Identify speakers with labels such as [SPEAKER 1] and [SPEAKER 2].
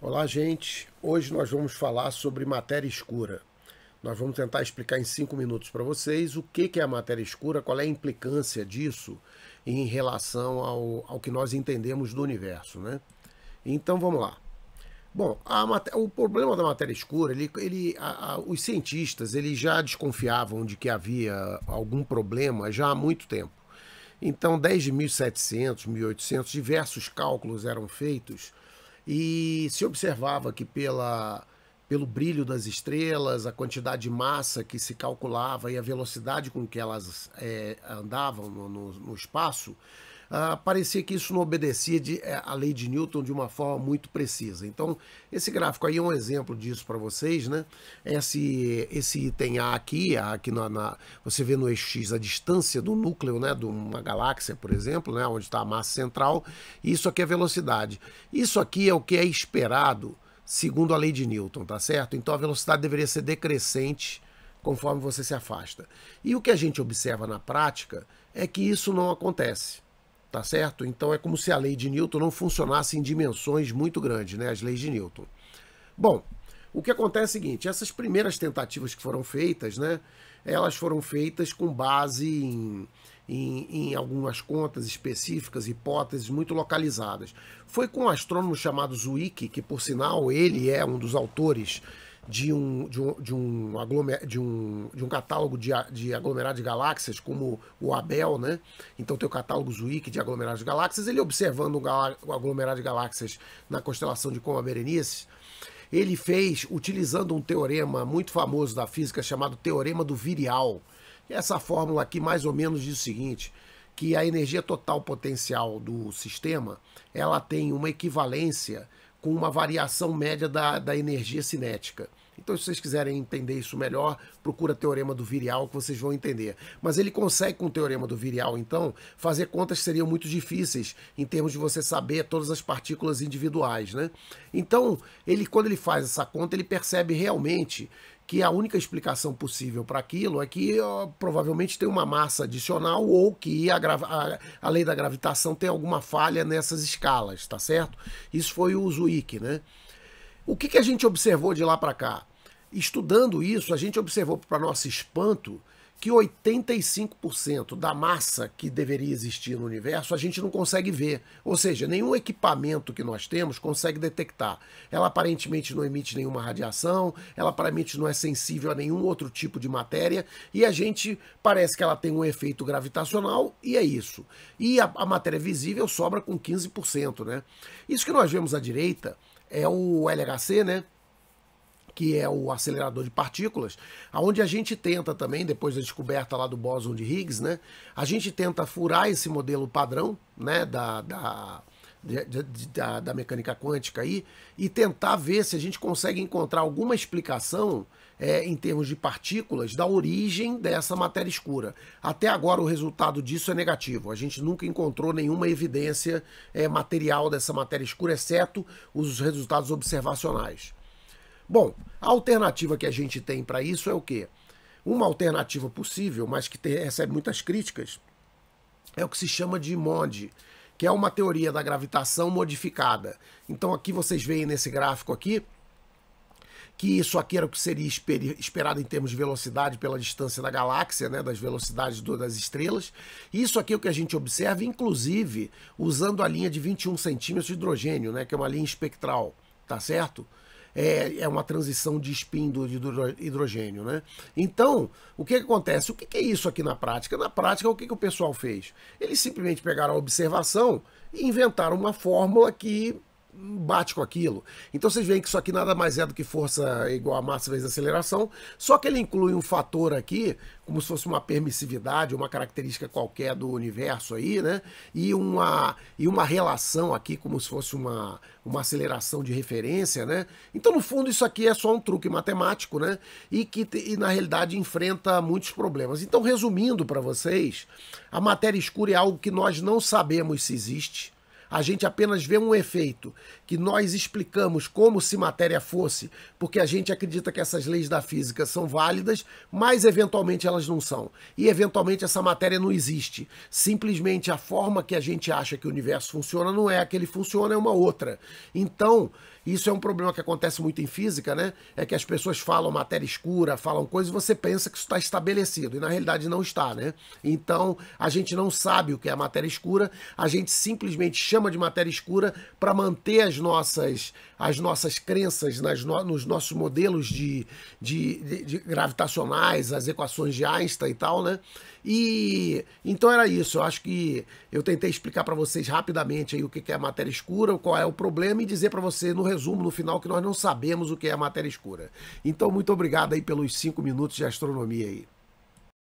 [SPEAKER 1] Olá, gente. Hoje nós vamos falar sobre matéria escura. Nós vamos tentar explicar em cinco minutos para vocês o que é a matéria escura, qual é a implicância disso em relação ao, ao que nós entendemos do universo, né? Então vamos lá. Bom, o problema da matéria escura, ele, ele, a, a, os cientistas eles já desconfiavam de que havia algum problema já há muito tempo. Então, desde 1700, 1800, diversos cálculos eram feitos e se observava que pela pelo brilho das estrelas, a quantidade de massa que se calculava e a velocidade com que elas é, andavam no, no, no espaço, ah, parecia que isso não obedecia de, eh, a lei de Newton de uma forma muito precisa. Então, esse gráfico aí é um exemplo disso para vocês, né? Esse, esse item A aqui, A aqui na, na, você vê no eixo X a distância do núcleo, né, de uma galáxia, por exemplo, né, onde está a massa central, e isso aqui é velocidade. Isso aqui é o que é esperado segundo a lei de Newton, tá certo? Então, a velocidade deveria ser decrescente conforme você se afasta. E o que a gente observa na prática é que isso não acontece tá certo? Então é como se a lei de Newton não funcionasse em dimensões muito grandes, né? As leis de Newton. Bom, o que acontece é o seguinte: essas primeiras tentativas que foram feitas, né? Elas foram feitas com base em, em, em algumas contas específicas, hipóteses muito localizadas. Foi com um astrônomo chamado Zwicky, que por sinal ele é um dos autores de um, de um, de um, aglomer, de um, de um catálogo de, de aglomerados de galáxias, como o Abel, né? Então tem o catálogo Zwick de aglomerados de galáxias, ele observando o, o aglomerado de galáxias na constelação de Coma Berenice, ele fez, utilizando um teorema muito famoso da física chamado Teorema do Virial. Essa fórmula aqui mais ou menos diz o seguinte, que a energia total potencial do sistema, ela tem uma equivalência com uma variação média da, da energia cinética. Então, se vocês quiserem entender isso melhor, procura Teorema do Virial que vocês vão entender. Mas ele consegue, com o Teorema do Virial, então, fazer contas que seriam muito difíceis em termos de você saber todas as partículas individuais, né? Então, ele, quando ele faz essa conta, ele percebe realmente que a única explicação possível para aquilo é que ó, provavelmente tem uma massa adicional ou que a, a, a, lei da gravitação tem alguma falha nessas escalas, tá certo? Isso foi o Zwick, né? O que, que a gente observou de lá para cá? Estudando isso, a gente observou, para nosso espanto, que 85% da massa que deveria existir no universo a gente não consegue ver. Ou seja, nenhum equipamento que nós temos consegue detectar. Ela aparentemente não emite nenhuma radiação, ela aparentemente não é sensível a nenhum outro tipo de matéria, e a gente parece que ela tem um efeito gravitacional, e é isso. E a, a matéria visível sobra com 15%, né? Isso que nós vemos à direita é o LHC, né? que é o acelerador de partículas, aonde a gente tenta também, depois da descoberta lá do bóson de Higgs, né, a gente tenta furar esse modelo padrão, né, da, da de, de, da, da, mecânica quântica aí e tentar ver se a gente consegue encontrar alguma explicação é, em termos de partículas da origem dessa matéria escura. Até agora o resultado disso é negativo. A gente nunca encontrou nenhuma evidência é, material dessa matéria escura, exceto os resultados observacionais. Bom, a alternativa que a gente tem para isso é o quê? Uma alternativa possível, mas que recebe muitas críticas, é o que se chama de MOD, que é uma teoria da gravitação modificada. Então aqui vocês veem nesse gráfico aqui que isso aqui era o que seria esperado em termos de velocidade pela distância da galáxia, né, das velocidades das estrelas. Isso aqui é o que a gente observa, inclusive usando a linha de 21 centímetros de hidrogênio, né, que é uma linha espectral, tá certo? é, é uma transição de spin do, de hidrogênio, né? Então, o que, que acontece? O que, que, é isso aqui na prática? Na prática, o que, que o pessoal fez? Eles simplesmente pegaram a observação e inventaram uma fórmula que bate com aquilo. Então vocês veem que isso aqui nada mais é do que força igual a massa vezes aceleração, só que ele inclui um fator aqui, como se fosse uma permissividade, uma característica qualquer do universo aí, né? E uma, e uma relação aqui, como se fosse uma, uma aceleração de referência, né? Então, no fundo, isso aqui é só um truque matemático, né? E que, e, na realidade, enfrenta muitos problemas. Então, resumindo para vocês, a matéria escura é algo que nós não sabemos se existe, a gente apenas vê um efeito que nós explicamos como se matéria fosse, porque a gente acredita que essas leis da física são válidas, mas eventualmente elas não são. E eventualmente essa matéria não existe. Simplesmente a forma que a gente acha que o universo funciona não é a que ele funciona, é uma outra. Então, isso é um problema que acontece muito em física, né? É que as pessoas falam matéria escura, falam coisas e você pensa que isso está estabelecido e na realidade não está, né? Então a gente não sabe o que é a matéria escura, a gente simplesmente chama de matéria escura para manter as nossas as nossas crenças nas no, nos nossos modelos de, de, de, de gravitacionais, as equações de Einstein e tal, né? E então era isso. Eu acho que eu tentei explicar para vocês rapidamente aí o que é a matéria escura, qual é o problema e dizer para você no resultado resumo no final que nós não sabemos o que é a matéria escura. Então, muito obrigado aí pelos cinco minutos de astronomia aí.